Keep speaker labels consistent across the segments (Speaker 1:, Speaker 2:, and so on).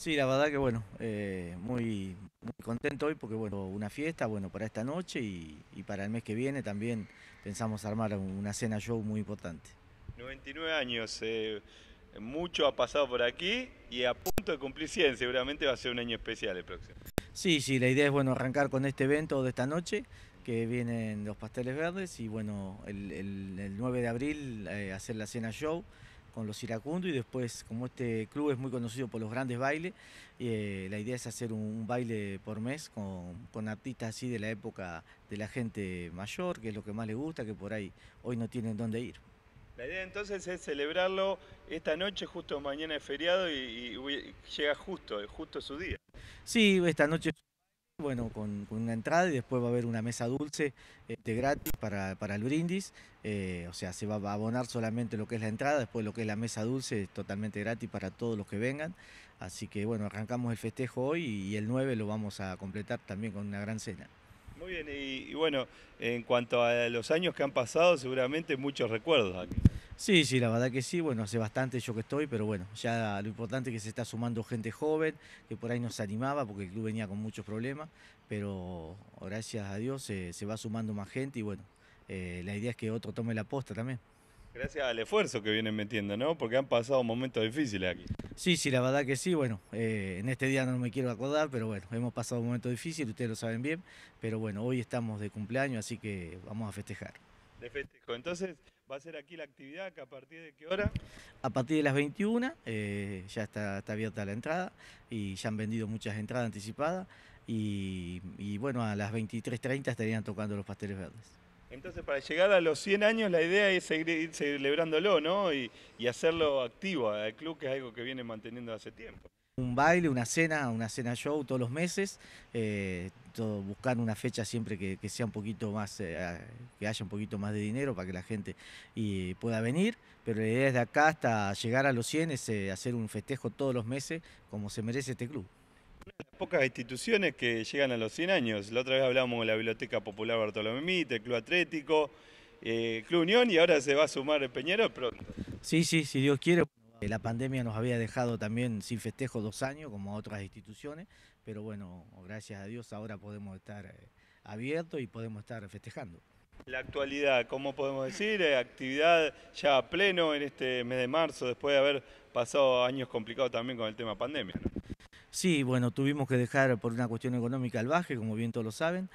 Speaker 1: Sí, la verdad que bueno, eh, muy, contento hoy porque bueno, una fiesta, bueno, para esta noche y, para el mes que viene también pensamos armar una cena show muy importante.
Speaker 2: 99 años, eh, mucho ha pasado por aquí y a punto de cumplir 100, seguramente va a ser un año especial el próximo.
Speaker 1: Sí, sí, la idea es bueno arrancar con este evento de esta noche que vienen los pasteles verdes y bueno, el, 9 de abril eh, hacer la cena show con los iracundos y después, como este club es muy conocido por los grandes bailes, eh, la idea es hacer un, baile por mes con, artistas así de la época de la gente mayor, que es lo que más le gusta, que por ahí hoy no tienen dónde ir.
Speaker 2: La idea entonces es celebrarlo esta noche, justo mañana es feriado y, llega justo, justo su día.
Speaker 1: Sí, esta noche bueno, con, una entrada y después va a haber una mesa dulce este, gratis para, el brindis. Eh, o sea, se va, a abonar solamente lo que es la entrada, después lo que es la mesa dulce es totalmente gratis para todos los que vengan. Así que bueno, arrancamos el festejo hoy y, el 9 lo vamos a completar también con una gran cena.
Speaker 2: Muy bien, y, y bueno, en cuanto a los años que han pasado, seguramente muchos recuerdos aquí.
Speaker 1: Sí, sí, la verdad que sí. Bueno, hace bastante yo que estoy, pero bueno, ya lo importante es que se está sumando gente joven, que por ahí nos animaba, porque el club venía con muchos problemas, pero gracias a Dios se va sumando más gente y bueno, eh, la idea es que otro tome la posta también.
Speaker 2: Gracias al esfuerzo que vienen metiendo, ¿no? Porque han pasado momentos difíciles aquí.
Speaker 1: Sí, sí, la verdad que sí. Bueno, eh, en este día no me quiero acordar, pero bueno, hemos pasado momentos difíciles, ustedes lo saben bien, pero bueno, hoy estamos de cumpleaños, así que vamos a festejar.
Speaker 2: De festejo. Entonces, va a ser aquí la actividad, a partir de qué hora?
Speaker 1: A partir de las 21 eh, ya está, abierta la entrada y ya han vendido muchas entradas anticipadas y, bueno, a las 23.30 estarían tocando los pasteles verdes.
Speaker 2: Entonces, para llegar a los 100 años, la idea es seguir celebrándolo, ¿no? Y, y hacerlo activo al eh, club, que es algo que viene manteniendo hace tiempo
Speaker 1: un baile, una cena, una cena show todos los meses, eh, todo, buscar una fecha siempre que, sea un poquito más, eh, que haya un poquito más de dinero para que la gente y, pueda venir, pero la idea desde acá hasta llegar a los 100 es eh, hacer un festejo todos los meses como se merece este club.
Speaker 2: las pocas instituciones que llegan a los 100 años, la otra vez hablamos de la Biblioteca Popular Bartolomé Mitre, el Club Atlético, Club Unión y ahora se va a sumar el Peñero pronto.
Speaker 1: Sí, sí, si Dios quiere, eh, la pandemia nos había dejado también sin festejo dos años, como otras instituciones, pero bueno, gracias a Dios ahora podemos estar eh, abiertos y podemos estar festejando.
Speaker 2: La actualidad, ¿cómo podemos decir? Eh, actividad ya a pleno en este mes de marzo, después de haber pasado años complicados también con el tema pandemia.
Speaker 1: Sí, bueno, tuvimos que dejar por una cuestión económica al baje, como bien todos lo saben.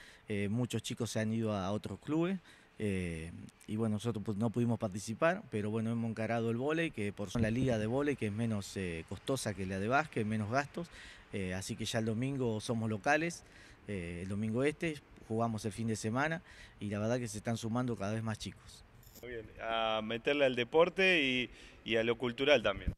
Speaker 1: muchos chicos se han ido a otros clubes. Eh, y bueno, nosotros pues, no pudimos participar, pero bueno, hemos encarado el vóley, que por la liga de vóley, que es menos eh, costosa que la de básquet, menos gastos. Eh, así que ya el domingo somos locales, el domingo este, jugamos el fin de semana y la verdad que se están sumando cada vez más chicos.
Speaker 2: Muy bien, a meterle al deporte y a lo cultural también.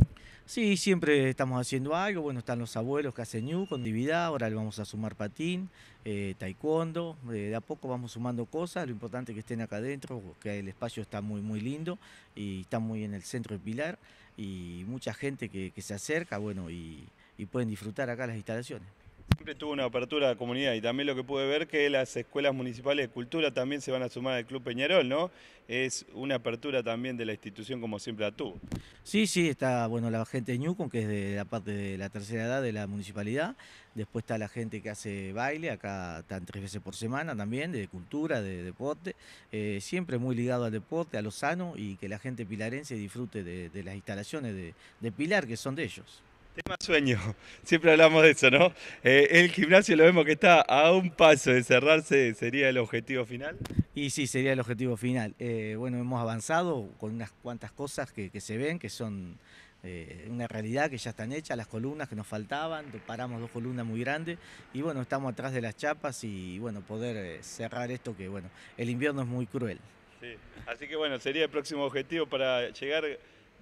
Speaker 1: Sí, siempre estamos haciendo algo. Bueno, están los abuelos que hacen New, Dividad, ahora le vamos a sumar patín, eh, taekwondo. Eh, de a poco vamos sumando cosas. Lo importante es que estén acá adentro, que el espacio está muy, muy lindo y está muy en el centro de Pilar. Y mucha gente que, se acerca, bueno, y pueden disfrutar acá las instalaciones.
Speaker 2: Siempre tuvo una apertura de la comunidad y también lo que pude ver que las escuelas municipales de cultura también se van a sumar al Club Peñarol, ¿no? Es una apertura también de la institución como siempre la tuvo.
Speaker 1: Sí, sí, está bueno la gente de con que es de la parte de la tercera edad de la municipalidad. Después está la gente que hace baile, acá están tres veces por semana también, de cultura, de deporte. Eh, siempre muy ligado al deporte, a lo sano y que la gente pilarense disfrute de, las instalaciones de Pilar, que son de ellos.
Speaker 2: Tema sueño, siempre hablamos de eso, ¿no? Eh, el gimnasio lo vemos que está a un paso de cerrarse, ¿sería el objetivo final?
Speaker 1: Y sí, sería el objetivo final. Eh, bueno, hemos avanzado con unas cuantas cosas que, se ven, que son eh, una realidad que ya están hechas, las columnas que nos faltaban, paramos dos columnas muy grandes y bueno, estamos atrás de las chapas y bueno, poder cerrar esto que bueno, el invierno es muy cruel.
Speaker 2: Sí. Así que bueno, sería el próximo objetivo para llegar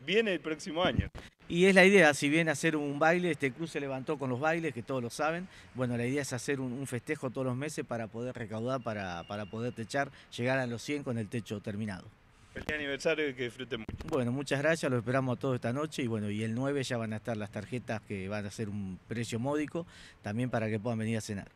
Speaker 1: bien el próximo año. Y es la idea, si bien hacer un baile, este club se levantó con los bailes, que todos lo saben, bueno, la idea es hacer un, festejo todos los meses para poder recaudar, para, poder techar, llegar a los 100 con el techo terminado.
Speaker 2: Feliz aniversario y que disfruten mucho.
Speaker 1: Bueno, muchas gracias, lo esperamos a todos esta noche y bueno, y el 9 ya van a estar las tarjetas que van a ser un precio módico, también para que puedan venir a cenar.